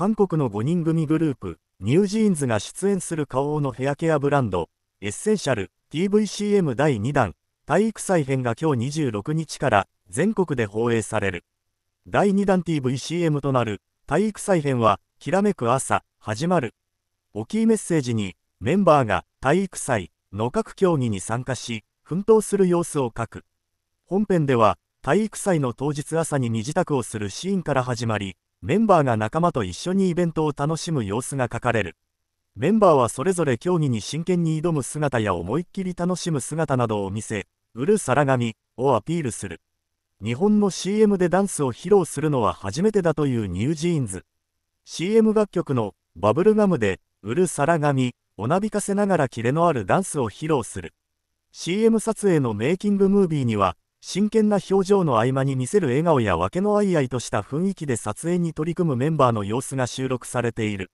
韓国の5人組グループ、ニュージーンズが出演する花王のヘアケアブランド、エッセンシャル TVCM 第2弾、体育祭編が今日26日から全国で放映される。第2弾 TVCM となる体育祭編は、きらめく朝、始まる。大きいメッセージに、メンバーが体育祭の各競技に参加し、奮闘する様子を書く。本編では、体育祭の当日朝に身支度をするシーンから始まり、メンバーが仲間と一緒にイベントを楽しむ様子が書かれる。メンバーはそれぞれ競技に真剣に挑む姿や思いっきり楽しむ姿などを見せ、売る皿紙をアピールする。日本の CM でダンスを披露するのは初めてだというニュージーンズ。CM 楽曲のバブルガムで、売る皿紙をなびかせながらキレのあるダンスを披露する。CM 撮影のメイキングムービーには、真剣な表情の合間に見せる笑顔や訳のあいあいとした雰囲気で撮影に取り組むメンバーの様子が収録されている。